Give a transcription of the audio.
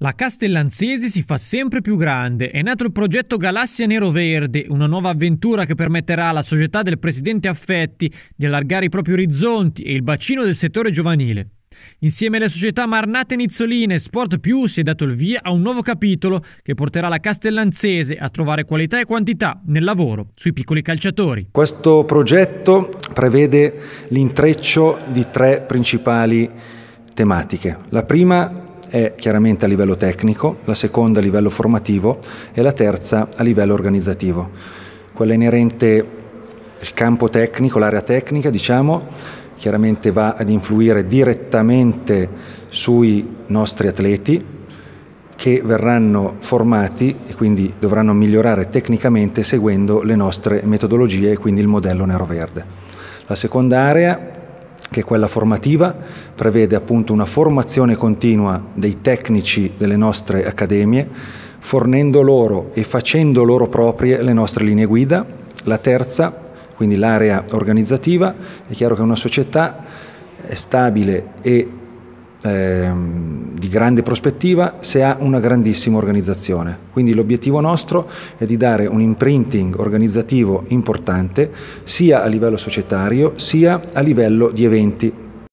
La Castellanzese si fa sempre più grande. È nato il progetto Galassia Nero Verde, una nuova avventura che permetterà alla società del presidente Affetti di allargare i propri orizzonti e il bacino del settore giovanile. Insieme alle società Marnate Nizzoline e Sport Più si è dato il via a un nuovo capitolo che porterà la Castellanzese a trovare qualità e quantità nel lavoro sui piccoli calciatori. Questo progetto prevede l'intreccio di tre principali tematiche. La prima è chiaramente a livello tecnico, la seconda a livello formativo e la terza a livello organizzativo. Quella inerente al campo tecnico, l'area tecnica, diciamo, chiaramente va ad influire direttamente sui nostri atleti che verranno formati e quindi dovranno migliorare tecnicamente seguendo le nostre metodologie e quindi il modello nero verde. La seconda area che è quella formativa, prevede appunto una formazione continua dei tecnici delle nostre accademie, fornendo loro e facendo loro proprie le nostre linee guida. La terza, quindi l'area organizzativa, è chiaro che una società è stabile e ehm, di grande prospettiva se ha una grandissima organizzazione. Quindi l'obiettivo nostro è di dare un imprinting organizzativo importante sia a livello societario sia a livello di eventi